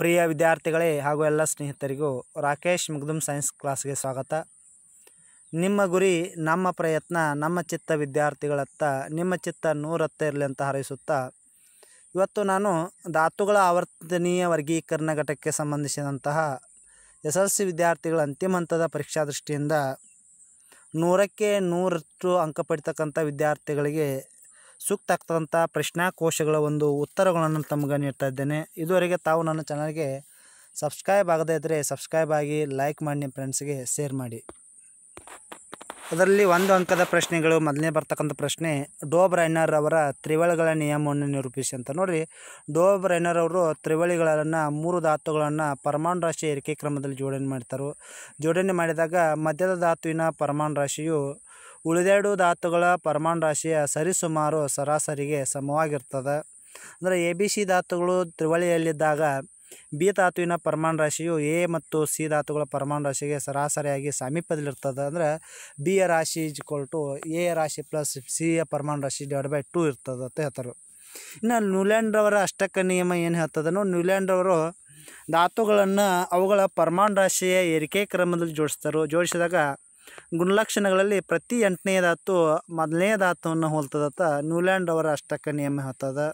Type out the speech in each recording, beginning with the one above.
ಪ್ರಿಯ ವಿದ್ಯಾರ್ಥಿಗಳೇ ಹಾಗೂ ಎಲ್ಲ ಸ್ನೇಹಿತರಿಗೂ ರಾಕೇಶ್ ಮುಗ್ದುಮ್ ಸೈನ್ಸ್ ಕ್ಲಾಸ್ಗೆ ಸ್ವಾಗತ ನಿಮ್ಮ ಗುರಿ ನಮ್ಮ ಪ್ರಯತ್ನ ನಮ್ಮ ಚಿತ್ತ ವಿದ್ಯಾರ್ಥಿಗಳತ್ತ ನಿಮ್ಮ ಚಿತ್ತ ನೂರತ್ತ ಇರಲಿ ಅಂತ ಹಾರೈಸುತ್ತಾ ಇವತ್ತು ನಾನು ಧಾತುಗಳ ಆವರ್ತನೀಯ ವರ್ಗೀಕರಣ ಘಟಕಕ್ಕೆ ಸಂಬಂಧಿಸಿದಂತಹ ಎಸ್ ಎಲ್ ಸಿ ವಿದ್ಯಾರ್ಥಿಗಳ ಅಂತಿಮ ಹಂತದ ಪರೀಕ್ಷಾ ದೃಷ್ಟಿಯಿಂದ ನೂರಕ್ಕೆ ನೂರಷ್ಟು ಅಂಕ ಪಡಿತಕ್ಕಂಥ ವಿದ್ಯಾರ್ಥಿಗಳಿಗೆ ಸೂಕ್ತ ಆಗ್ತದಂಥ ಪ್ರಶ್ನಾಕೋಶಗಳ ಒಂದು ಉತ್ತರಗಳನ್ನು ತಮಗೆ ನೀಡ್ತಾ ಇದ್ದೇನೆ ಇದುವರೆಗೆ ತಾವು ನನ್ನ ಚಾನಲ್ಗೆ ಸಬ್ಸ್ಕ್ರೈಬ್ ಆಗದೇ ಇದ್ದರೆ ಸಬ್ಸ್ಕ್ರೈಬ್ ಆಗಿ ಲೈಕ್ ಮಾಡಿ ನಿಮ್ಮ ಫ್ರೆಂಡ್ಸ್ಗೆ ಶೇರ್ ಮಾಡಿ ಅದರಲ್ಲಿ ಒಂದು ಅಂಕದ ಪ್ರಶ್ನೆಗಳು ಮೊದಲನೇ ಬರ್ತಕ್ಕಂಥ ಪ್ರಶ್ನೆ ಡೋಬ್ ರೈನರ್ ಅವರ ತ್ರಿವಳಿಗಳ ನಿಯಮವನ್ನು ನಿರೂಪಿಸಿ ಅಂತ ನೋಡಿರಿ ಡೋಬ್ ರೈನರ್ ಅವರು ತ್ರಿವಳಿಗಳನ್ನು ಮೂರು ಧಾತುಗಳನ್ನು ಪರಮಾಣು ರಾಶಿ ಏರಿಕೆ ಕ್ರಮದಲ್ಲಿ ಜೋಡಣೆ ಮಾಡ್ತಾರೆ ಜೋಡಣೆ ಮಾಡಿದಾಗ ಮಧ್ಯದ ಧಾತುವಿನ ಪರಮಾಣು ರಾಶಿಯು ಉಳಿದೆರಡು ಧಾತುಗಳ ಪರಮಾಣು ರಾಶಿಯ ಸರಿಸುಮಾರು ಸರಾಸರಿಗೆ ಸಮವಾಗಿರ್ತದೆ ಅಂದರೆ ಎ ಬಿ ಸಿ ಧಾತುಗಳು ತ್ರಿವಳಿಯಲ್ಲಿದ್ದಾಗ ಬಿ ಧಾತುವಿನ ಪರಮಾಣು ರಾಶಿಯು ಎ ಮತ್ತು ಸಿ ಧಾತುಗಳ ಪರಮಾಣು ರಾಶಿಗೆ ಸರಾಸರಿಯಾಗಿ ಸಮೀಪದಲ್ಲಿರ್ತದೆ ಅಂದರೆ ಬಿ ಯ ರಾಶಿ ಈಜ್ ಇಕ್ವಲ್ ಟು ಎ ರಾಶಿ ಪ್ಲಸ್ ಸಿ ಯ ಪರಮಾಣು ರಾಶಿ ಡಿವೈಡ್ ಬೈ ಟು ಇರ್ತದೆ ಅಂತ ಹೇಳ್ತಾರೆ ಇನ್ನು ನ್ಯೂಲ್ಯಾಂಡ್ ಅವರ ಅಷ್ಟಕ ನಿಯಮ ಏನು ಹೇಳ್ತದನು ನ್ಯೂಲ್ಯಾಂಡ್ ಅವರು ಧಾತುಗಳನ್ನು ಅವುಗಳ ಪರಮಾಣು ರಾಶಿಯ ಏರಿಕೆ ಕ್ರಮದಲ್ಲಿ ಜೋಡಿಸ್ತಾರೆ ಜೋಡಿಸಿದಾಗ ಗುಣಲಕ್ಷಣಗಳಲ್ಲಿ ಪ್ರತಿ ಎಂಟನೇ ಮೊದಲನೇ ಧಾತುವನ್ನು ಹೋಲ್ತದತ್ತ ನ್ಯೂಲ್ಯಾಂಡ್ ಅವರ ಅಷ್ಟಕ ನಿಯಮ ಹೇಳ್ತದೆ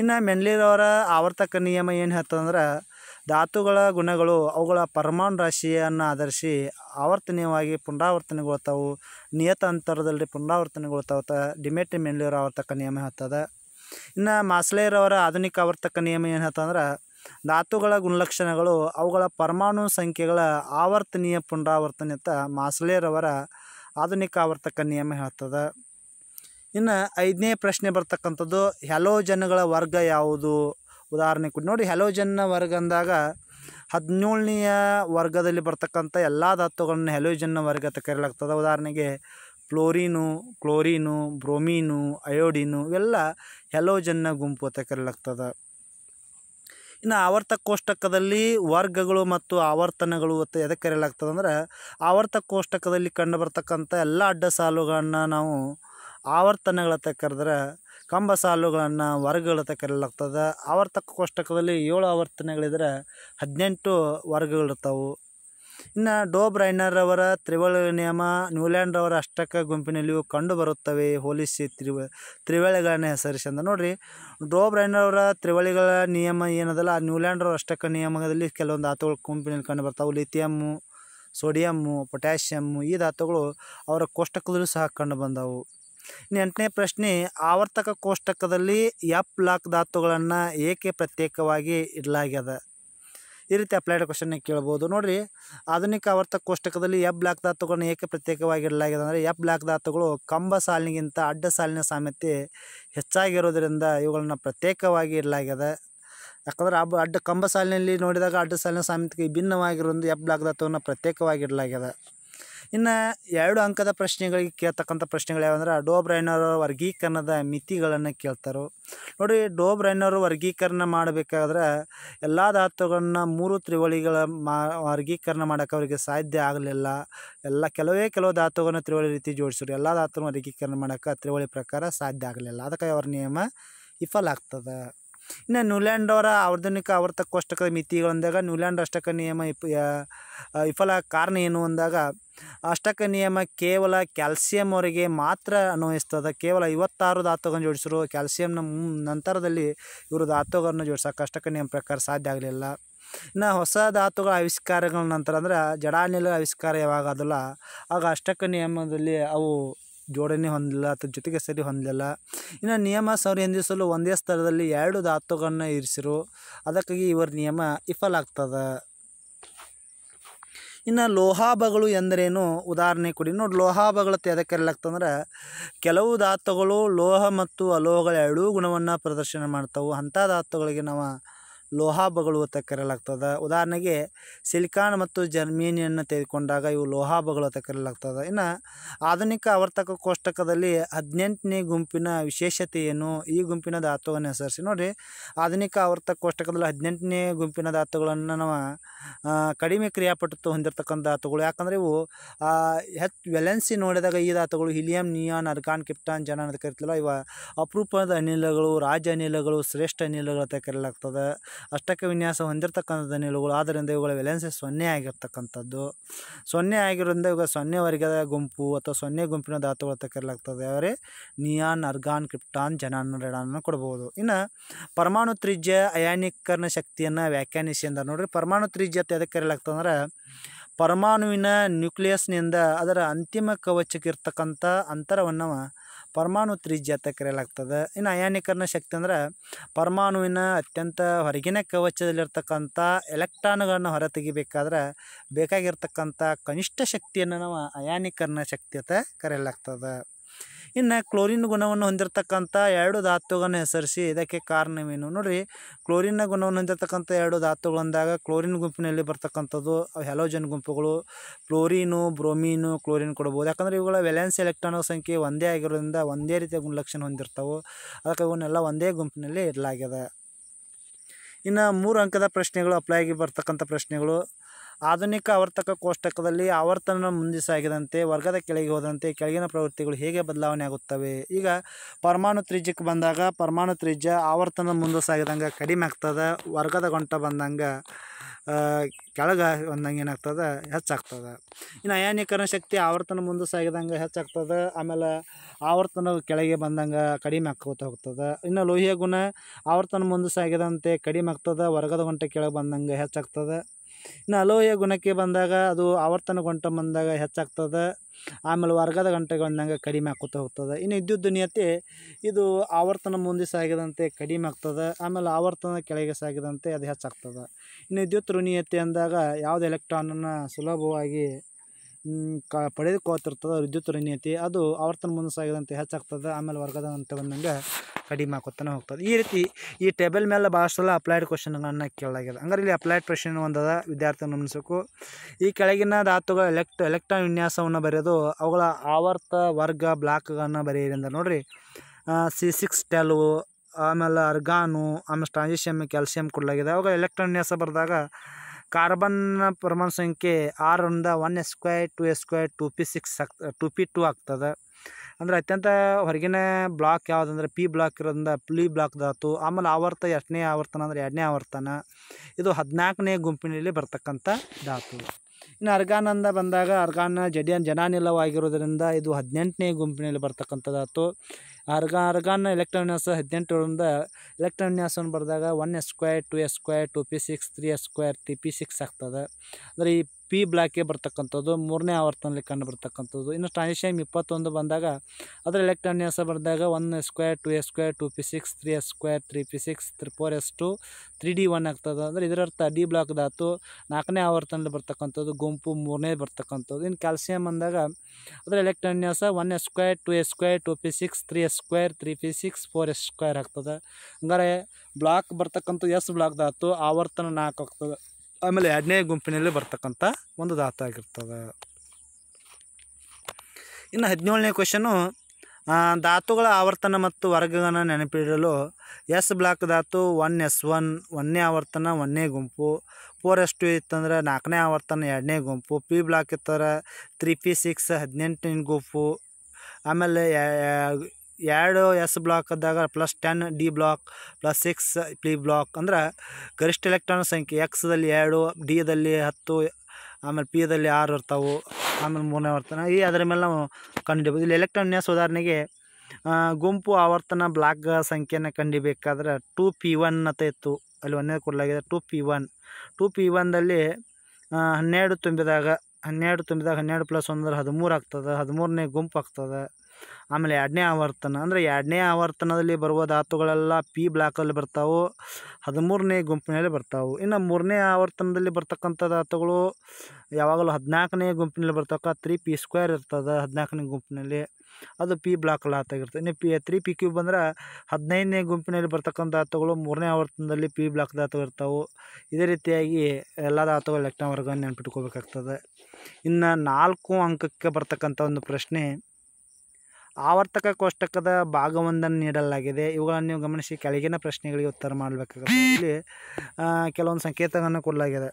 ಇನ್ನು ಮೆನ್ಲಿರವರ ಆವರ್ತಕ ನಿಯಮ ಏನು ಹೇಳ್ತದಂದ್ರೆ ಧಾತುಗಳ ಗುಣಗಳು ಅವುಗಳ ಪರಮಾಣು ರಾಶಿಯನ್ನು ಆಧರಿಸಿ ಆವರ್ತನೀಯವಾಗಿ ಪುನರಾವರ್ತನೆಗೊಳ್ತಾವೆ ನಿಯತ ಅಂತರದಲ್ಲಿ ಪುನರಾವರ್ತನೆಗೊಳ್ತಾವತ್ತ ಡಿಮೆಟ್ರಿ ಮೆನ್ಲಿಯವರ ಆವರ್ತಕ ನಿಯಮ ಹೇಳ್ತದೆ ಇನ್ನು ಮಾಸ್ಲೇರವರ ಆಧುನಿಕ ಆವರ್ತಕ ನಿಯಮ ಏನು ಹೇಳ್ತಂದ್ರೆ ಧಾತುಗಳ ಗುಣಲಕ್ಷಣಗಳು ಅವುಗಳ ಪರಮಾಣು ಸಂಖ್ಯೆಗಳ ಆವರ್ತನೀಯ ಪುನರಾವರ್ತನೆಯತ್ತ ಮಾಸಲೇರವರ ಆಧುನಿಕ ಆವರ್ತಕ ನಿಯಮ ಹೇಳ್ತದೆ ಇನ್ನು ಐದನೇ ಪ್ರಶ್ನೆ ಬರ್ತಕ್ಕಂಥದ್ದು ಹೆಲೋಜನ್ಗಳ ವರ್ಗ ಯಾವುದು ಉದಾಹರಣೆ ಕೊಟ್ಟು ನೋಡಿ ಹೆಲೋಜನ್ನ ವರ್ಗ ಅಂದಾಗ ಹದಿನೇಳನೆಯ ವರ್ಗದಲ್ಲಿ ಬರ್ತಕ್ಕಂಥ ಎಲ್ಲ ಧಾತುಗಳನ್ನು ಹೆಲೋಜನ್ನ ವರ್ಗ ಅಂತ ಕರೆಯಲಾಗ್ತದೆ ಉದಾಹರಣೆಗೆ ಫ್ಲೋರಿನು ಕ್ಲೋರಿನು ಬ್ರೋಮೀನು ಅಯೋಡಿನು ಇವೆಲ್ಲ ಹೆಲೋಜನ್ನ ಗುಂಪು ಅಂತ ಕರೆಯಲಾಗ್ತದೆ ಇನ್ನು ಕೋಷ್ಟಕದಲ್ಲಿ ವರ್ಗಗಳು ಮತ್ತು ಆವರ್ತನಗಳು ಮತ್ತು ಎದಕ್ಕೆ ಕರೆಯಲಾಗ್ತದೆ ಆವರ್ತ ಕೋಷ್ಟಕದಲ್ಲಿ ಕಂಡು ಬರ್ತಕ್ಕಂಥ ಎಲ್ಲ ಅಡ್ಡ ಸಾಲುಗಳನ್ನು ನಾವು ಆವರ್ತನಗಳತ್ತ ಕರೆದ್ರೆ ಕಂಬ ಸಾಲುಗಳನ್ನು ವರ್ಗಗಳತ್ತ ಕರೆಯಲಾಗ್ತದೆ ಆವರ್ತಕ ಕೋಷ್ಟಕದಲ್ಲಿ ಏಳು ಆವರ್ತನಗಳಿದ್ರೆ ಹದಿನೆಂಟು ವರ್ಗಗಳಿರ್ತಾವೆ ಇನ್ನು ಡೋಬ್ ರೈನರ್ ಅವರ ತ್ರಿವಳಿ ನಿಯಮ ನ್ಯೂಲ್ಯಾಂಡ್ ಅವರ ಅಷ್ಟಕ ಗುಂಪಿನಲ್ಲಿಯೂ ಕಂಡುಬರುತ್ತವೆ ಹೋಲಿಸಿ ತ್ರಿವ ತ್ರಿವಳಿಗಳನ್ನು ಹೆಸರಿಸಂದ ನೋಡಿರಿ ಡೋಬ್ ರೈನರ್ ಅವರ ತ್ರಿವಳಿಗಳ ನಿಯಮ ಏನದಲ್ಲ ಆ ನ್ಯೂಲ್ಯಾಂಡ್ ಅಷ್ಟಕ ನಿಯಮದಲ್ಲಿ ಕೆಲವೊಂದು ಧಾತುಗಳ ಗುಂಪಿನಲ್ಲಿ ಕಂಡು ಬರ್ತಾವೆ ಲಿಥಿಯಮ್ಮು ಸೋಡಿಯಮ್ಮು ಪೊಟ್ಯಾಷಿಯಮ್ಮು ಈ ಧಾತುಗಳು ಅವರ ಕೋಷ್ಟಕದಲ್ಲೂ ಸಹ ಕಂಡು ಬಂದವು ಇನ್ನು ಎಂಟನೇ ಪ್ರಶ್ನೆ ಆವರ್ತಕ ಕೋಷ್ಟಕದಲ್ಲಿ ಎಪ್ ಲಾಕ್ ಧಾತುಗಳನ್ನು ಏಕೆ ಪ್ರತ್ಯೇಕವಾಗಿ ಇಡಲಾಗ್ಯದ ಈ ರೀತಿ ಅಪ್ಲೈಡ್ ಕ್ವಶನ್ ಕೇಳ್ಬೋದು ನೋಡಿರಿ ಆಧುನಿಕ ಆವರ್ತಕ ಕೋಷ್ಟಕದಲ್ಲಿ ಎಫ್ ಬ್ಲಾಕ್ ಧಾತುಗಳನ್ನು ಏಕೆ ಪ್ರತ್ಯೇಕವಾಗಿ ಇಡಲಾಗಿದೆ ಅಂದರೆ ಎಫ್ ಬ್ಲಾಕ್ ಧಾತುಗಳು ಕಂಬ ಸಾಲಿನಿಗಿಂತ ಅಡ್ಡ ಸಾಲಿನ ಸಾಮ್ಯತೆ ಹೆಚ್ಚಾಗಿರೋದ್ರಿಂದ ಇವುಗಳನ್ನು ಪ್ರತ್ಯೇಕವಾಗಿ ಇಡಲಾಗಿದೆ ಯಾಕಂದರೆ ಅಬ್ ಅಡ್ಡ ಕಂಬ ಸಾಲಿನಲ್ಲಿ ನೋಡಿದಾಗ ಅಡ್ಡ ಸಾಲಿನ ಸಾಮ್ಯತೆಗೆ ಭಿನ್ನವಾಗಿರೋದು ಎಫ್ ಬ್ಲಾಕ್ ಧಾತುವನ್ನು ಪ್ರತ್ಯೇಕವಾಗಿ ಇಡಲಾಗಿದೆ ಇನ್ನು ಎರಡು ಅಂಕದ ಪ್ರಶ್ನೆಗಳಿಗೆ ಕೇಳ್ತಕ್ಕಂಥ ಪ್ರಶ್ನೆಗಳು ಯಾವಂದ್ರೆ ಡೋಬ್ರೈನರ್ ವರ್ಗೀಕರಣದ ಮಿತಿಗಳನ್ನು ಕೇಳ್ತಾರೋ ನೋಡಿ ಡೋಬ್ರೈನವರ ವರ್ಗೀಕರಣ ಮಾಡಬೇಕಾದ್ರೆ ಎಲ್ಲ ಧಾತುಗಳನ್ನ ಮೂರು ತ್ರಿವಳಿಗಳ ಮಾ ವರ್ಗೀಕರಣ ಮಾಡೋಕೆ ಅವರಿಗೆ ಸಾಧ್ಯ ಆಗಲಿಲ್ಲ ಎಲ್ಲ ಕೆಲವೇ ಕೆಲವು ಧಾತುಗಳನ್ನು ತ್ರಿವಳಿ ರೀತಿ ಜೋಡಿಸಿದ್ರು ಎಲ್ಲ ಧಾತುವನ್ನು ವರ್ಗೀಕರಣ ಮಾಡೋಕ್ಕೆ ತ್ರಿವಳಿ ಪ್ರಕಾರ ಸಾಧ್ಯ ಆಗಲಿಲ್ಲ ಅದಕ್ಕೆ ಅವ್ರ ನಿಯಮ ವಿಫಲ ಆಗ್ತದೆ ಇನ್ನು ನ್ಯೂಲ್ಯಾಂಡ್ ಅವರ ಆವರ್ಧನಿಕ ಆವರ್ತಕ ಮಿತಿಗಳು ಅಂದಾಗ ನ್ಯೂಲ್ಯಾಂಡ್ ಅಷ್ಟಕ ನಿಯಮ ವಿಫಲ ಕಾರಣ ಏನು ಅಂದಾಗ ಅಷ್ಟಕ ನಿಯಮ ಕೇವಲ ಕ್ಯಾಲ್ಸಿಯಂ ಅವರಿಗೆ ಮಾತ್ರ ಅನ್ವಯಿಸ್ತದೆ ಕೇವಲ ಐವತ್ತಾರು ಧಾತುಗಳನ್ನು ಜೋಡಿಸಿರು ಕ್ಯಾಲ್ಸಿಯಂನ ನಂತರದಲ್ಲಿ ಇವರು ಧಾತುಗಳನ್ನು ಜೋಡಿಸೋಕೆ ಅಷ್ಟಕ ನಿಯಮ ಪ್ರಕಾರ ಸಾಧ್ಯ ಆಗಲಿಲ್ಲ ಇನ್ನು ಹೊಸ ಧಾತುಗಳ ಆವಿಷ್ಕಾರಗಳ ನಂತರ ಅಂದ್ರೆ ಜಡಾನಿಲ ಆವಿಷ್ಕಾರ ಅದಲ್ಲ ಆಗ ಅಷ್ಟಕ ನಿಯಮದಲ್ಲಿ ಅವು ಜೋಡಣೆ ಹೊಂದಿಲ್ಲ ಅಥವಾ ಜೊತೆಗೆ ಸರಿ ಹೊಂದಲಿಲ್ಲ ಇನ್ನು ನಿಯಮ ಸೌರಿ ಹೊಂದಿಸಲು ಒಂದೇ ಸ್ಥಳದಲ್ಲಿ ಎರಡು ಧಾತುಗಳನ್ನು ಇರಿಸಿರು ಅದಕ್ಕಾಗಿ ಇವರ ನಿಯಮ ವಿಫಲಾಗ್ತದೆ ಇನ್ನು ಲೋಹಾಭಗಳು ಎಂದರೇನು ಉದಾಹರಣೆ ಕೊಡಿ ನೋಡಿ ಲೋಹಾಭಗಳು ಅದಕ್ಕೆ ಅಂದ್ರೆ ಕೆಲವು ಧಾತುಗಳು ಲೋಹ ಮತ್ತು ಅಲೋಹಗಳ ಎರಡೂ ಗುಣವನ್ನು ಪ್ರದರ್ಶನ ಮಾಡ್ತಾವೆ ಅಂಥ ಧಾತುಗಳಿಗೆ ನಾವು ಲೋಹಾಬಗಳು ಅಂತ ಕರೆಯಲಾಗ್ತದೆ ಉದಾಹರಣೆಗೆ ಸಿಲಿಕಾನ್ ಮತ್ತು ಜರ್ಮೇನಿಯನ್ನು ತೆಗೆದುಕೊಂಡಾಗ ಇವು ಲೋಹಾಬಗಳು ಅಂತ ಕರೆಯಲಾಗ್ತದೆ ಇನ್ನು ಆಧುನಿಕ ಆವರ್ತಕ ಕೋಷ್ಟಕದಲ್ಲಿ ಹದಿನೆಂಟನೇ ಗುಂಪಿನ ವಿಶೇಷತೆ ಏನು ಈ ಗುಂಪಿನ ಧಾತುವನ್ನು ಹೆಸರಿಸಿ ನೋಡಿ ಆಧುನಿಕ ಆವರ್ತಕ ಕೋಷ್ಟಕದಲ್ಲಿ ಹದಿನೆಂಟನೇ ಗುಂಪಿನ ಧಾತುಗಳನ್ನು ನಾವು ಕಡಿಮೆ ಕ್ರಿಯಾಪಟ್ಟು ಹೊಂದಿರತಕ್ಕಂಥ ಧಾತುಗಳು ಯಾಕಂದರೆ ಇವು ಹೆಚ್ ವೆಲೆನ್ಸಿ ನೋಡಿದಾಗ ಈ ಧಾತುಗಳು ಹಿಲಿಯಂ ನಿಯಾನ್ ಅರ್ಕಾನ್ ಕಿಪ್ಟಾನ್ ಜನ ಅಂತ ಕರಿತಿಲ್ಲ ಇವ ಅಪರೂಪದ ಅನಿಲಗಳು ರಾಜ ಅನಿಲಗಳು ಶ್ರೇಷ್ಠ ಅನಿಲಗಳು ಅಂತ ಕರೆಯಲಾಗ್ತದೆ ಅಷ್ಟಕ್ಕೆ ವಿನ್ಯಾಸ ಹೊಂದಿರತಕ್ಕಂಥದ್ದು ನಿಲುಗಳು ಆದ್ದರಿಂದ ಇವುಗಳ ವೆಲೆನ್ಸ್ ಸೊನ್ನೆ ಆಗಿರ್ತಕ್ಕಂಥದ್ದು ಸೊನ್ನೆ ಆಗಿರೋದ್ರಿಂದ ಇವಾಗ ಸೊನ್ನೆ ವರ್ಗದ ಗುಂಪು ಅಥವಾ ಸೊನ್ನೆ ಗುಂಪಿನ ಧಾತುಗಳು ಅಂತ ಅವರೇ ನಿಯಾನ್ ಅರ್ಗಾನ್ ಕ್ರಿಪ್ಟಾನ್ ಜನಾನ್ ರೆಡಾನನ್ನು ಕೊಡ್ಬೋದು ಇನ್ನು ಪರಮಾಣು ತ್ರಿಜ್ಯ ಅಯಾನೀಕರಣ ಶಕ್ತಿಯನ್ನು ವ್ಯಾಖ್ಯಾನಿಸಿ ಅಂತ ನೋಡ್ರಿ ಪರಮಾಣು ತ್ರಿಜ್ಯ ಅಂತ ಅದಕ್ಕೆ ಕರೆಯಲಾಗ್ತದೆ ಪರಮಾಣುವಿನ ನ್ಯೂಕ್ಲಿಯಸ್ನಿಂದ ಅದರ ಅಂತಿಮ ಕವಚಕ್ಕಿರ್ತಕ್ಕಂಥ ಅಂತರವನ್ನು ಪರಮಾಣು ತ್ರಿಜ್ಯ ಅಂತ ಕರೆಯಲಾಗ್ತದೆ ಇನ್ನು ಅಯಾನೀಕರಣ ಶಕ್ತಿ ಅಂದ್ರೆ ಪರಮಾಣುವಿನ ಅತ್ಯಂತ ಹೊರಗಿನ ಕವಚದಲ್ಲಿರ್ತಕ್ಕಂಥ ಎಲೆಕ್ಟ್ರಾನ್ಗಳನ್ನು ಹೊರತೆಗಿಬೇಕಾದ್ರೆ ಬೇಕಾಗಿರ್ತಕ್ಕಂಥ ಕನಿಷ್ಠ ಶಕ್ತಿಯನ್ನು ನಾವು ಅಯಾನೀಕರಣ ಶಕ್ತಿ ಅಂತ ಕರೆಯಲಾಗ್ತದೆ ಇನ್ನು ಕ್ಲೋರಿನ್ ಗುಣವನ್ನು ಹೊಂದಿರತಕ್ಕಂಥ ಎರಡು ಧಾತುಗಳನ್ನು ಹೆಸರಿಸಿ ಇದಕ್ಕೆ ಕಾರಣವೇನು ನೋಡಿರಿ ಕ್ಲೋರಿನ್ನ ಗುಣವನ್ನು ಹೊಂದಿರತಕ್ಕಂಥ ಎರಡು ಧಾತುಗಳು ಅಂದಾಗ ಕ್ಲೋರಿನ್ ಗುಂಪಿನಲ್ಲಿ ಬರ್ತಕ್ಕಂಥದ್ದು ಹೆಲೋಜನ್ ಗುಂಪುಗಳು ಕ್ಲೋರಿನು ಬ್ರೋಮೀನು ಕ್ಲೋರಿನ್ ಕೊಡ್ಬೋದು ಯಾಕಂದರೆ ಇವುಗಳ ವೆಲೆನ್ಸ್ ಎಲೆಕ್ಟ್ರಾನ್ ಸಂಖ್ಯೆ ಒಂದೇ ಆಗಿರೋದ್ರಿಂದ ಒಂದೇ ರೀತಿಯ ಗುಣಲಕ್ಷಣ ಹೊಂದಿರ್ತವೆ ಅದಕ್ಕೆ ಇವನ್ನೆಲ್ಲ ಒಂದೇ ಗುಂಪಿನಲ್ಲಿ ಇರಲಾಗಿದೆ ಇನ್ನು ಮೂರು ಅಂಕದ ಪ್ರಶ್ನೆಗಳು ಅಪ್ಲೈ ಆಗಿ ಬರ್ತಕ್ಕಂಥ ಪ್ರಶ್ನೆಗಳು ಆಧುನಿಕ ಆವರ್ತಕ ಕೋಷ್ಟಕದಲ್ಲಿ ಆವರ್ತನ ಮುಂದೆ ಸಾಗಿದಂತೆ ವರ್ಗದ ಕೆಳಗೆ ಹೋದಂತೆ ಕೆಳಗಿನ ಪ್ರವೃತ್ತಿಗಳು ಹೇಗೆ ಬದಲಾವಣೆ ಆಗುತ್ತವೆ ಈಗ ಪರಮಾಣು ತ್ರಿಜ್ಯಕ್ಕೆ ಬಂದಾಗ ಪರಮಾಣು ತ್ರಿಜ್ಯ ಆವರ್ತನ ಮುಂದೆ ಸಾಗಿದಂಗೆ ಕಡಿಮೆ ಆಗ್ತದೆ ವರ್ಗದ ಗಂಟ ಬಂದಂಗೆ ಕೆಳಗೆ ಬಂದಂಗೆ ಏನಾಗ್ತದೆ ಹೆಚ್ಚಾಗ್ತದೆ ಇನ್ನು ಅಯಾನೀಕರಣ ಶಕ್ತಿ ಆವರ್ತನ ಮುಂದೆ ಸಾಗಿದಂಗೆ ಹೆಚ್ಚಾಗ್ತದೆ ಆಮೇಲೆ ಆವರ್ತನ ಕೆಳಗೆ ಬಂದಂಗೆ ಕಡಿಮೆ ಆಗ್ಕೋತ ಹೋಗ್ತದೆ ಇನ್ನು ಲೋಹಿಯ ಗುಣ ಆವರ್ತನ ಮುಂದೆ ಸಾಗಿದಂತೆ ಕಡಿಮೆ ಆಗ್ತದೆ ವರ್ಗದ ಗಂಟೆ ಕೆಳಗೆ ಬಂದಂಗೆ ಹೆಚ್ಚಾಗ್ತದೆ ಇನ್ನು ಅಲೋಹೆಯ ಗುಣಕ್ಕೆ ಬಂದಾಗ ಅದು ಆವರ್ತನ ಗಂಟ ಬಂದಾಗ ಹೆಚ್ಚಾಗ್ತದೆ ಆಮೇಲೆ ವರ್ಗದ ಗಂಟೆಗೆ ಬಂದಂಗೆ ಕಡಿಮೆ ಆಕೋತಾ ಹೋಗ್ತದೆ ಇನ್ನು ವಿದ್ಯುತ್ ನಿಯತಿ ಇದು ಆವರ್ತನ ಮುಂದೆ ಸಾಗಿದಂತೆ ಕಡಿಮೆ ಆಗ್ತದೆ ಆಮೇಲೆ ಆವರ್ತನ ಕೆಳಗೆ ಸಾಗಿದಂತೆ ಅದು ಹೆಚ್ಚಾಗ್ತದೆ ಇನ್ನು ವಿದ್ಯುತ್ ಋಣಿಯತೆ ಅಂದಾಗ ಯಾವುದು ಎಲೆಕ್ಟ್ರಾನನ್ನು ಸುಲಭವಾಗಿ ಕ ಪಡೆದುಕೋತಿರ್ತದೆ ವಿದ್ಯುತ್ ಋಣೀಯತೆ ಅದು ಆವರ್ತನ ಮುಂದೆ ಸಾಗಿದಂತೆ ಹೆಚ್ಚಾಗ್ತದೆ ಆಮೇಲೆ ವರ್ಗದ ಅಂತ ಬಂದಂಗೆ ಕಡಿಮೆ ಆಕೋತಾನೆ ಹೋಗ್ತದೆ ಈ ರೀತಿ ಈ ಟೇಬಲ್ ಮೇಲೆ ಭಾಳಷ್ಟೆಲ್ಲ ಅಪ್ಲೈಡ್ ಕ್ವಶನ್ಗಳನ್ನು ಕೇಳಲಾಗಿದೆ ಹಂಗಾರೆ ಇಲ್ಲಿ ಅಪ್ಲೈಡ್ ಪ್ರಶ್ನೆ ಒಂದದ ವಿದ್ಯಾರ್ಥಿ ಗಮನಿಸಬೇಕು ಈ ಕೆಳಗಿನ ಧಾತುಗಳ ಎಲೆಕ್ಟ್ ಎಲೆಕ್ಟ್ರಾನ್ ವಿನ್ಯಾಸವನ್ನು ಬರೆಯೋದು ಅವುಗಳ ಆವರ್ತ ವರ್ಗ ಬ್ಲಾಕ್ಗಳನ್ನು ಬರೆಯೋದ್ರಿಂದ ನೋಡಿರಿ ಸಿ ಸಿಕ್ಸ್ ಟೆಲ್ವು ಆಮೇಲೆ ಅರ್ಗಾನು ಆಮೇಲೆ ಟ್ರಾನ್ಸಿಷಿಯಮ್ ಕ್ಯಾಲ್ಸಿಯಂ ಕೊಡಲಾಗಿದೆ ಅವಾಗ ಎಲೆಕ್ಟ್ರಾನ್ ವಿನ್ಯಾಸ ಬರೆದಾಗ ಕಾರ್ಬನ್ ಪರಮಾಣು ಸಂಖ್ಯೆ ಆರರಿಂದ one s square two s square two p six ಆಗ್ತದೆ ಟು ಪಿ ಟು ಆಗ್ತದೆ ಅಂದರೆ ಅತ್ಯಂತ ಹೊರಗಿನ ಬ್ಲಾಕ್ ಯಾವುದಂದ್ರೆ ಪಿ ಬ್ಲಾಕ್ ಇರೋದ್ರಿಂದ ಪ್ಲಿ ಬ್ಲಾಕ್ ಧಾತು ಆಮೇಲೆ ಆವರ್ತ ಎಷ್ಟನೇ ಆವರ್ತನ ಅಂದರೆ ಎರಡನೇ ಆವರ್ತನ ಇದು ಹದಿನಾಲ್ಕನೇ ಗುಂಪಿನಲ್ಲಿ ಬರ್ತಕ್ಕಂಥ ಧಾತು ಇನ್ನು ಅರ್ಗಾನಂದ ಬಂದಾಗ ಅರ್ಗಾನ ಜಡಿಯನ್ ಜನಾನಿಲವಾಗಿರೋದ್ರಿಂದ ಇದು ಹದಿನೆಂಟನೇ ಗುಂಪಿನಲ್ಲಿ ಬರ್ತಕ್ಕಂಥ ಆರ್ಗ ಆರ್ಗಾನ್ನ ಎಲೆಕ್ಟ್ರಾನ್ಯಾಸ ಹದಿನೆಂಟರಿಂದ ಎಲೆಕ್ಟ್ರಾನ್ಯಾಸವನ್ನು ಬರೆದಾಗ one s square two s square two p six three s square three p six ಆಗ್ತದೆ ಅಂದರೆ ಈ ಪಿ ಬ್ಲ್ಯಾಕೇ ಬರ್ತಕ್ಕಂಥದ್ದು ಮೂರನೇ ಆವರ್ತನಲ್ಲಿ ಕಂಡು ಬರ್ತಕ್ಕಂಥದ್ದು ಇನ್ನು ಟ್ರಾನ್ಸಿಷನ್ ಇಪ್ಪತ್ತೊಂದು ಬಂದಾಗ ಅದರ ಎಸ್ ಬಂದಾಗ one square two s square two p six three s square three p six three four s two three d one ಆಗ್ತದೆ ಅಂದರೆ ಇದರರ್ಥ ಡಿ ಬ್ಲಾಕ್ ಧಾತು ನಾಲ್ಕನೇ ಆವರ್ತನಲ್ಲಿ ಬರ್ತಕ್ಕಂಥದ್ದು ಗುಂಪು ಮೂರನೇ ಬರ್ತಕ್ಕಂಥದ್ದು ಇನ್ನು ಕ್ಯಾಲ್ಸಿಯಂ ಬಂದಾಗ ಅದರ ಎಲೆಕ್ಟ್ರಾನ್ಯಾಸ one s square two s square two p six three s square three p six four s square ಆಗ್ತದೆ ಹಂಗಾರೆ ಬ್ಲಾಕ್ ಬರ್ತಕ್ಕಂಥ ಎಸ್ ಬ್ಲಾಕ್ ಧಾತು ಆವರ್ತನ ನಾಲ್ಕು ಆಗ್ತದೆ ಆಮೇಲೆ ಎರಡನೇ ಗುಂಪಿನಲ್ಲಿ ಬರ್ತಕ್ಕಂಥ ಒಂದು ಧಾತು ಆಗಿರ್ತದೆ ಇನ್ನು ಹದಿನೇಳನೇ ಕ್ವಶನು ಧಾತುಗಳ ಆವರ್ತನ ಮತ್ತು ವರ್ಗಗಳನ್ನು ನೆನಪಿಡಲು ಎಸ್ ಬ್ಲಾಕ್ ಧಾತು ಒನ್ ಎಸ್ ಒನ್ ಒಂದನೇ ಆವರ್ತನ ಒಂದನೇ ಗುಂಪು ಫೋರ್ ಎಸ್ ಟು ಇತ್ತಂದ್ರೆ ನಾಲ್ಕನೇ ಆವರ್ತನ ಎರಡನೇ ಗುಂಪು ಪಿ ಬ್ಲಾಕ್ ಇತ್ತಂದ್ರೆ ತ್ರೀ ಪಿ ಸಿಕ್ಸ್ ಹದಿನೆಂಟನೇ ಗುಂಪು ಆಮೇಲೆ ಎರಡು ಎಸ್ ಬ್ಲಾಕ್ ಇದ್ದಾಗ plus ten d block plus six p block ಅಂದರೆ ಗರಿಷ್ಠ ಎಲೆಕ್ಟ್ರಾನ್ ಸಂಖ್ಯೆ ಎಕ್ಸ್ದಲ್ಲಿ ಎರಡು ಡಿದಲ್ಲಿ ಹತ್ತು ಆಮೇಲೆ ಪಿದಲ್ಲಿ ಆರು ಇರ್ತಾವೆ ಆಮೇಲೆ ಮೂರನೇ ಆವರ್ತನ ಈ ಅದರ ಮೇಲೆ ನಾವು ಕಂಡುಹಿಡಿಬೋದು ಇಲ್ಲಿ ಎಲೆಕ್ಟ್ರಾನ್ ನ್ಯಾಸ್ ಉದಾಹರಣೆಗೆ ಗುಂಪು ಆವರ್ತನ ಬ್ಲಾಕ್ ಸಂಖ್ಯೆನ ಕಂಡಿಬೇಕಾದ್ರೆ ಟು ಪಿ ಒನ್ ಅಂತ ಇತ್ತು ಅಲ್ಲಿ ಒಂದೇ ಕೊಡಲಾಗಿದೆ two p one two p ಒನ್ದಲ್ಲಿ ಹನ್ನೆರಡು ತುಂಬಿದಾಗ ಹನ್ನೆರಡು ತುಂಬಿದಾಗ ಹನ್ನೆರಡು ಪ್ಲಸ್ ಒಂದರ ಹದಿಮೂರು ಆಗ್ತದೆ ಹದಿಮೂರನೇ ಗುಂಪು ಆಗ್ತದೆ ಆಮೇಲೆ ಎರಡನೇ ಆವರ್ತನ ಅಂದರೆ ಎರಡನೇ ಆವರ್ತನದಲ್ಲಿ ಬರುವ ಧಾತುಗಳೆಲ್ಲ ಪಿ ಬ್ಲಾಕಲ್ಲಿ ಬರ್ತಾವೆ ಹದಿಮೂರನೇ ಗುಂಪಿನಲ್ಲಿ ಬರ್ತಾವೆ ಇನ್ನು ಮೂರನೇ ಆವರ್ತನದಲ್ಲಿ ಬರ್ತಕ್ಕಂಥ ಧಾತುಗಳು ಯಾವಾಗಲೂ ಹದಿನಾಲ್ಕನೇ ಗುಂಪಿನಲ್ಲಿ ಬರ್ತಕ್ಕ ತ್ರೀ ಪಿ ಸ್ಕ್ವೇರ್ ಇರ್ತದೆ ಹದಿನಾಲ್ಕನೇ ಗುಂಪಿನಲ್ಲಿ ಅದು ಪಿ ಬ್ಲಾಕಲ್ಲಿ ಆತಾಗಿರ್ತದೆ ಇನ್ನು ಪಿ ತ್ರೀ ಪಿ ಕ್ಯೂಬ್ ಅಂದರೆ ಹದಿನೈದನೇ ಗುಂಪಿನಲ್ಲಿ ಬರ್ತಕ್ಕಂಥ ಧಾತುಗಳು ಮೂರನೇ ಆವರ್ತನದಲ್ಲಿ ಪಿ ಬ್ಲಾಕ್ ಧಾತು ಇರ್ತಾವೆ ಇದೇ ರೀತಿಯಾಗಿ ಎಲ್ಲ ಧಾತುಗಳು ಲೆಕ್ಕ ವರ್ಗವನ್ನು ನೆನ್ಪಿಟ್ಕೋಬೇಕಾಗ್ತದೆ ಇನ್ನು ನಾಲ್ಕು ಅಂಕಕ್ಕೆ ಬರ್ತಕ್ಕಂಥ ಒಂದು ಪ್ರಶ್ನೆ ಆವರ್ತಕ ಕೋಷ್ಟಕದ ಭಾಗವೊಂದನ್ನು ನೀಡಲಾಗಿದೆ ಇವುಗಳನ್ನು ನೀವು ಗಮನಿಸಿ ಕೆಳಗಿನ ಪ್ರಶ್ನೆಗಳಿಗೆ ಉತ್ತರ ಮಾಡಬೇಕಾಗುತ್ತೆ ಇಲ್ಲಿ ಕೆಲವೊಂದು ಸಂಕೇತಗಳನ್ನು ಕೊಡಲಾಗಿದೆ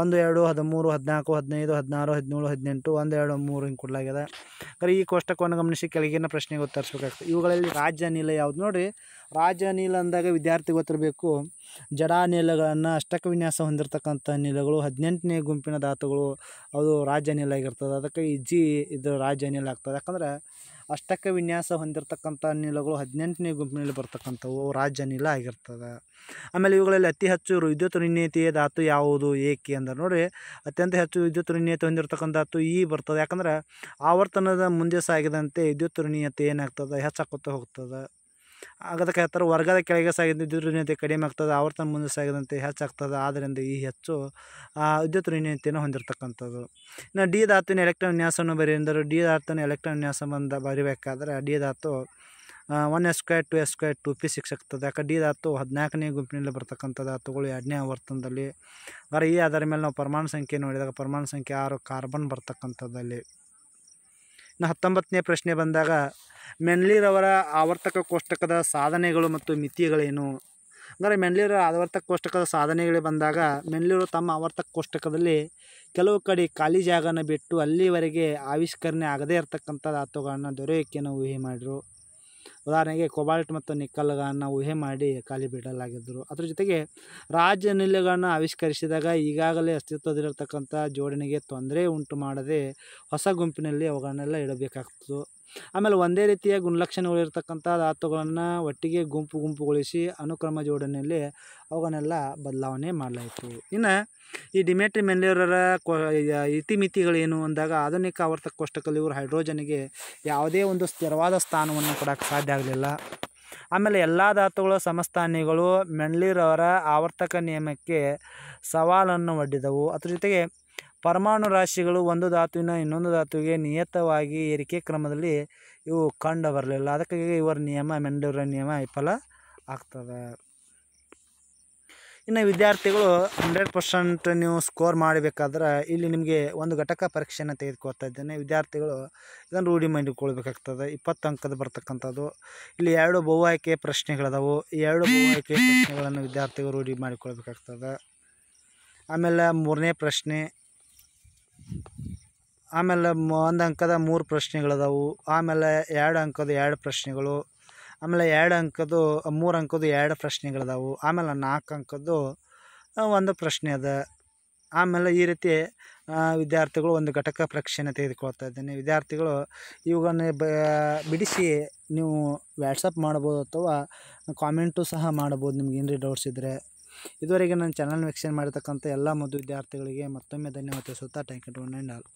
ಒಂದು ಎರಡು ಹದಿಮೂರು ಹದಿನಾಲ್ಕು ಹದಿನೈದು ಹದಿನಾರು ಹದಿನೇಳು ಹದಿನೆಂಟು ಒಂದು ಎರಡು ಮೂರು ಹಿಂಗೆ ಕೊಡಲಾಗಿದೆ ಅಂದರೆ ಈ ಕೋಷ್ಟಕವನ್ನು ಗಮನಿಸಿ ಕೆಳಗಿನ ಪ್ರಶ್ನೆಗೆ ಉತ್ತರಿಸಬೇಕಾಗ್ತದೆ ಇವುಗಳಲ್ಲಿ ರಾಜ್ಯ ಅನಿಲ ಯಾವುದು ನೋಡಿರಿ ರಾಜ್ಯ ಅನಿಲ ಅಂದಾಗ ವಿದ್ಯಾರ್ಥಿ ಗೊತ್ತಿರಬೇಕು ಜಡ ಅಷ್ಟಕ ವಿನ್ಯಾಸ ಹೊಂದಿರತಕ್ಕಂಥ ಅನಿಲಗಳು ಹದಿನೆಂಟನೇ ಗುಂಪಿನ ಧಾತುಗಳು ಅದು ರಾಜ್ಯ ಅನಿಲ ಆಗಿರ್ತದೆ ಅದಕ್ಕೆ ಈ ಜಿ ಇದು ರಾಜ್ಯ ಅನಿಲ ಆಗ್ತದೆ ಯಾಕಂದ್ರೆ ಅಷ್ಟಕ್ಕೆ ವಿನ್ಯಾಸ ಹೊಂದಿರತಕ್ಕಂಥ ಅನಿಲಗಳು ಹದಿನೆಂಟನೇ ಗುಂಪಿನಲ್ಲಿ ಬರ್ತಕ್ಕಂಥವು ರಾಜ್ಯ ಅನಿಲ ಆಗಿರ್ತದೆ ಆಮೇಲೆ ಇವುಗಳಲ್ಲಿ ಅತಿ ಹೆಚ್ಚು ವಿದ್ಯುತ್ ಋಣೀತಿಯ ಧಾತು ಯಾವುದು ಏಕೆ ಅಂದ್ರೆ ನೋಡಿ ಅತ್ಯಂತ ಹೆಚ್ಚು ವಿದ್ಯುತ್ ಋಣೀಯತೆ ಹೊಂದಿರತಕ್ಕಂಥ ಧಾತು ಈ ಬರ್ತದೆ ಯಾಕಂದ್ರೆ ಆವರ್ತನದ ಮುಂದೆ ಸಾಗಿದಂತೆ ವಿದ್ಯುತ್ ಋಣೀಯತೆ ಏನಾಗ್ತದೆ ಹೆಚ್ಚಾಗುತ್ತಾ ಹೋಗ್ತದೆ ಆಗದಕ್ಕೆ ಥರ ವರ್ಗದ ಕೆಳಗೆ ಸಾಗಿದ ವಿದ್ಯುತ್ ಋಣೀಯತೆ ಕಡಿಮೆ ಆಗ್ತದೆ ಆವರ್ತನ ಮುಂದೆ ಸಾಗಿದಂತೆ ಹೆಚ್ಚಾಗ್ತದೆ ಆದ್ದರಿಂದ ಈ ಹೆಚ್ಚು ವಿದ್ಯುತ್ ಋಣೀಯತೆಯನ್ನು ಹೊಂದಿರತಕ್ಕಂಥದ್ದು ಇನ್ನು ಡಿ ಧಾತುವಿನ ಎಲೆಕ್ಟ್ರಾನ್ ವಿನ್ಯಾಸವನ್ನು ಬರೆಯೆಂದರು ಡಿ ಧಾತುವಿನ ಎಲೆಕ್ಟ್ರಾನ್ ವಿನ್ಯಾಸ ಬಂದ ಬರಿಬೇಕಾದ್ರೆ ಡಿ ಧಾತು one s square two s square two p six ಆಗ್ತದೆ ಯಾಕೆ ಡಿ ಧಾತು ಹದಿನಾಲ್ಕನೇ ಗುಂಪಿನಲ್ಲಿ ಬರ್ತಕ್ಕಂಥ ಧಾತುಗಳು ಎರಡನೇ ಆವರ್ತನದಲ್ಲಿ ಆದರೆ ಈ ಆಧಾರ ಮೇಲೆ ನಾವು ಪರಮಾಣು ಸಂಖ್ಯೆ ನೋಡಿದಾಗ ಪರಮಾಣು ಸಂಖ್ಯೆ ಆರು ಕಾರ್ಬನ್ ಬರ್ತಕ್ಕಂಥದ್ದಲ್ಲಿ ಇನ್ನು ಹತ್ತೊಂಬತ್ತನೇ ಪ್ರಶ್ನೆ ಬಂದಾಗ ಮೆನ್ಲಿರವರ ಆವರ್ತಕ ಕೋಷ್ಟಕದ ಸಾಧನೆಗಳು ಮತ್ತು ಮಿತಿಗಳೇನು ಅಂದರೆ ಮೆನ್ಲಿರ ಆವರ್ತಕ ಕೋಷ್ಟಕದ ಸಾಧನೆಗಳು ಬಂದಾಗ ಮೆನ್ಲಿರು ತಮ್ಮ ಆವರ್ತಕ ಕೋಷ್ಟಕದಲ್ಲಿ ಕೆಲವು ಕಡೆ ಖಾಲಿ ಜಾಗನ ಬಿಟ್ಟು ಅಲ್ಲಿವರೆಗೆ ಆವಿಷ್ಕರಣೆ ಆಗದೇ ಇರತಕ್ಕಂಥ ಧಾತುಗಳನ್ನು ನಾವು ಊಹೆ ಮಾಡಿದರು ಉದಾಹರಣೆಗೆ ಕೊಬಾಲ್ಟ್ ಮತ್ತು ನಿಕ್ಕಲ್ಗಳನ್ನು ಊಹೆ ಮಾಡಿ ಖಾಲಿ ಬಿಡಲಾಗಿದ್ದರು ಅದರ ಜೊತೆಗೆ ರಾಜ್ಯ ನಿಲುಗಳನ್ನು ಆವಿಷ್ಕರಿಸಿದಾಗ ಈಗಾಗಲೇ ಅಸ್ತಿತ್ವದಲ್ಲಿರತಕ್ಕಂಥ ಜೋಡಣೆಗೆ ತೊಂದರೆ ಉಂಟು ಮಾಡದೆ ಹೊಸ ಗುಂಪಿನಲ್ಲಿ ಅವುಗಳನ್ನೆಲ್ಲ ಇಡಬೇಕಾಗ್ತದೆ ಆಮೇಲೆ ಒಂದೇ ರೀತಿಯ ಗುಣಲಕ್ಷಣಗಳಿರ್ತಕ್ಕಂಥ ಧಾತುಗಳನ್ನು ಒಟ್ಟಿಗೆ ಗುಂಪು ಗುಂಪುಗೊಳಿಸಿ ಅನುಕ್ರಮ ಜೋಡಣೆಯಲ್ಲಿ ಅವುಗಳನ್ನೆಲ್ಲ ಬದಲಾವಣೆ ಮಾಡಲಾಯಿತು ಇನ್ನು ಈ ಡಿಮೆಟ್ರಿ ಮೆನ್ಲೇವರರ ಕೊ ಇತಿಮಿತಿಗಳೇನು ಅಂದಾಗ ಆಧುನಿಕ ಆವರ್ತಕ ಕೋಷ್ಟಕಲ್ಲಿ ಇವರು ಹೈಡ್ರೋಜನ್ಗೆ ಯಾವುದೇ ಒಂದು ಸ್ಥಿರವಾದ ಸ್ಥಾನವನ್ನು ಕೊಡೋಕ್ಕೆ ಸಾಧ್ಯ ಆಗಲಿಲ್ಲ ಆಮೇಲೆ ಎಲ್ಲ ಧಾತುಗಳು ಸಮಸ್ಥಾನಿಗಳು ಮೆಂಡ್ಲಿರವರ ಆವರ್ತಕ ನಿಯಮಕ್ಕೆ ಸವಾಲನ್ನು ಒಡ್ಡಿದವು ಅದ್ರ ಜೊತೆಗೆ ಪರಮಾಣು ರಾಶಿಗಳು ಒಂದು ಧಾತುವಿನ ಇನ್ನೊಂದು ಧಾತುವಿಗೆ ನಿಯತವಾಗಿ ಏರಿಕೆ ಕ್ರಮದಲ್ಲಿ ಇವು ಕಂಡು ಬರಲಿಲ್ಲ ಅದಕ್ಕಾಗಿ ಇವರ ನಿಯಮ ಮೆಂಡೂರ ನಿಯಮ ವಿಫಲ ಆಗ್ತದೆ ಇನ್ನು ವಿದ್ಯಾರ್ಥಿಗಳು ಹಂಡ್ರೆಡ್ ಪರ್ಸೆಂಟ್ ನೀವು ಸ್ಕೋರ್ ಮಾಡಬೇಕಾದ್ರೆ ಇಲ್ಲಿ ನಿಮಗೆ ಒಂದು ಘಟಕ ಪರೀಕ್ಷೆಯನ್ನು ತೆಗೆದುಕೊಳ್ತಾ ಇದ್ದೇನೆ ವಿದ್ಯಾರ್ಥಿಗಳು ಇದನ್ನು ರೂಢಿ ಮಾಡಿಕೊಳ್ಬೇಕಾಗ್ತದೆ ಇಪ್ಪತ್ತು ಅಂಕದ ಬರ್ತಕ್ಕಂಥದ್ದು ಇಲ್ಲಿ ಎರಡು ಬಹು ಆಯ್ಕೆ ಪ್ರಶ್ನೆಗಳಿದಾವೆ ಈ ಎರಡು ಬಹು ಆಯ್ಕೆ ಪ್ರಶ್ನೆಗಳನ್ನು ವಿದ್ಯಾರ್ಥಿಗಳು ರೂಢಿ ಮಾಡಿಕೊಳ್ಬೇಕಾಗ್ತದೆ ಆಮೇಲೆ ಮೂರನೇ ಪ್ರಶ್ನೆ ಆಮೇಲೆ ಒಂದು ಅಂಕದ ಮೂರು ಪ್ರಶ್ನೆಗಳಿದಾವೆ ಆಮೇಲೆ ಎರಡು ಅಂಕದ ಎರಡು ಪ್ರಶ್ನೆಗಳು ಆಮೇಲೆ ಎರಡು ಅಂಕದ್ದು ಮೂರು ಅಂಕದ್ದು ಎರಡು ಪ್ರಶ್ನೆಗಳಿದಾವೆ ಆಮೇಲೆ ನಾಲ್ಕು ಅಂಕದ್ದು ಒಂದು ಪ್ರಶ್ನೆ ಅದ ಆಮೇಲೆ ಈ ರೀತಿ ವಿದ್ಯಾರ್ಥಿಗಳು ಒಂದು ಘಟಕ ಪರೀಕ್ಷೆನ ತೆಗೆದುಕೊಳ್ತಾ ಇದ್ದೇನೆ ವಿದ್ಯಾರ್ಥಿಗಳು ಇವುಗಳನ್ನು ಬ ಬಿಡಿಸಿ ನೀವು ವ್ಯಾಟ್ಸಪ್ ಮಾಡ್ಬೋದು ಅಥವಾ ಕಾಮೆಂಟು ಸಹ ಮಾಡ್ಬೋದು ನಿಮ್ಗೆ ರೀ ಡೌಟ್ಸ್ ಇದ್ದರೆ ಇದುವರೆಗೆ ನಾನು ಚಾನಲ್ ವೀಕ್ಷಣೆ ಮಾಡಿರ್ತಕ್ಕಂಥ ಎಲ್ಲ ಮದುವೆ ವಿದ್ಯಾರ್ಥಿಗಳಿಗೆ ಮತ್ತೊಮ್ಮೆ ಧನ್ಯವಾದ ತಿಳಿಸುತ್ತಾ thank you one and all